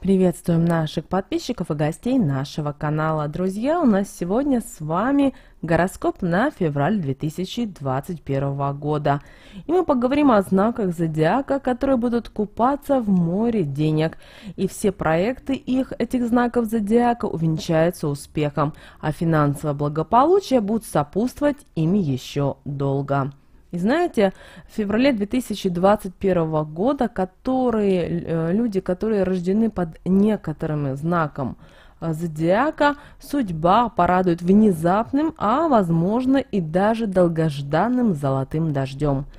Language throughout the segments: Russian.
Приветствуем наших подписчиков и гостей нашего канала. Друзья, у нас сегодня с вами гороскоп на февраль 2021 года. И мы поговорим о знаках зодиака, которые будут купаться в море денег. И все проекты их, этих знаков зодиака, увенчаются успехом, а финансовое благополучие будет сопутствовать им еще долго. И знаете, в феврале 2021 года которые, э, люди, которые рождены под некоторым знаком э, зодиака, судьба порадует внезапным, а возможно и даже долгожданным золотым дождем –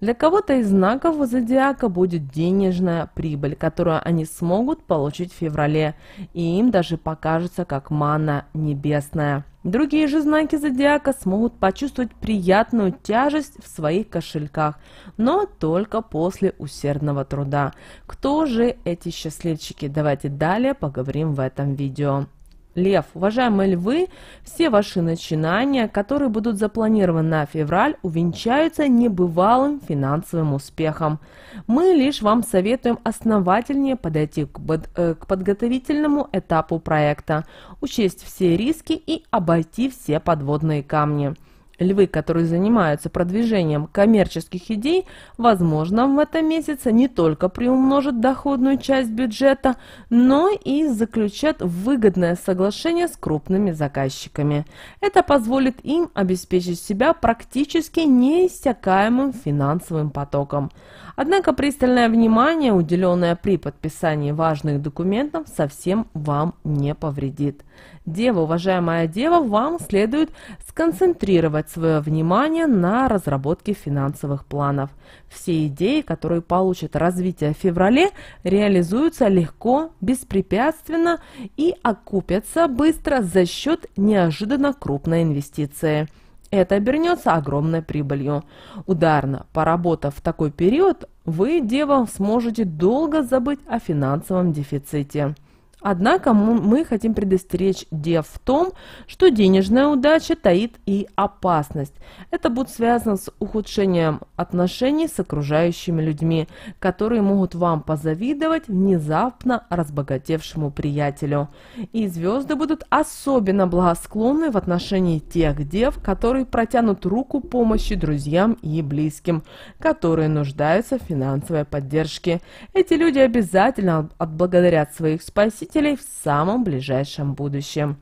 для кого-то из знаков зодиака будет денежная прибыль, которую они смогут получить в феврале, и им даже покажется как мана небесная. Другие же знаки зодиака смогут почувствовать приятную тяжесть в своих кошельках, но только после усердного труда. Кто же эти счастливчики? Давайте далее поговорим в этом видео. Лев, уважаемые львы, все ваши начинания, которые будут запланированы на февраль, увенчаются небывалым финансовым успехом. Мы лишь вам советуем основательнее подойти к, под, э, к подготовительному этапу проекта, учесть все риски и обойти все подводные камни. Львы, которые занимаются продвижением коммерческих идей, возможно, в этом месяце не только приумножат доходную часть бюджета, но и заключат выгодное соглашение с крупными заказчиками. Это позволит им обеспечить себя практически неиссякаемым финансовым потоком. Однако пристальное внимание, уделенное при подписании важных документов, совсем вам не повредит. Дева, уважаемая дева, вам следует сконцентрировать направляют свое внимание на разработке финансовых планов. Все идеи, которые получат развитие в феврале, реализуются легко, беспрепятственно и окупятся быстро за счет неожиданно крупной инвестиции. Это обернется огромной прибылью. Ударно, поработав в такой период, вы, дева, сможете долго забыть о финансовом дефиците. Однако мы хотим предостеречь дев в том, что денежная удача таит и опасность. Это будет связано с ухудшением отношений с окружающими людьми, которые могут вам позавидовать внезапно разбогатевшему приятелю. И звезды будут особенно благосклонны в отношении тех дев, которые протянут руку помощи друзьям и близким, которые нуждаются в финансовой поддержке. Эти люди обязательно отблагодарят своих спасителей посетителей в самом ближайшем будущем.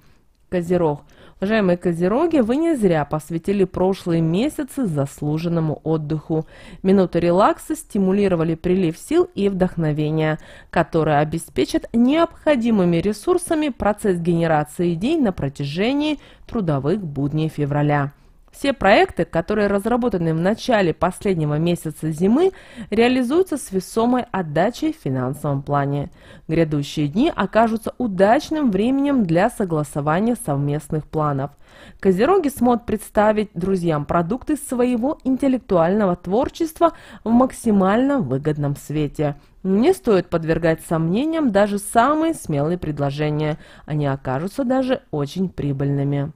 Козерог. Уважаемые козероги, вы не зря посвятили прошлые месяцы заслуженному отдыху. Минуты релакса стимулировали прилив сил и вдохновения, которые обеспечат необходимыми ресурсами процесс генерации идей на протяжении трудовых будней февраля. Все проекты, которые разработаны в начале последнего месяца зимы, реализуются с весомой отдачей в финансовом плане. Грядущие дни окажутся удачным временем для согласования совместных планов. Козероги смогут представить друзьям продукты своего интеллектуального творчества в максимально выгодном свете. Не стоит подвергать сомнениям даже самые смелые предложения, они окажутся даже очень прибыльными.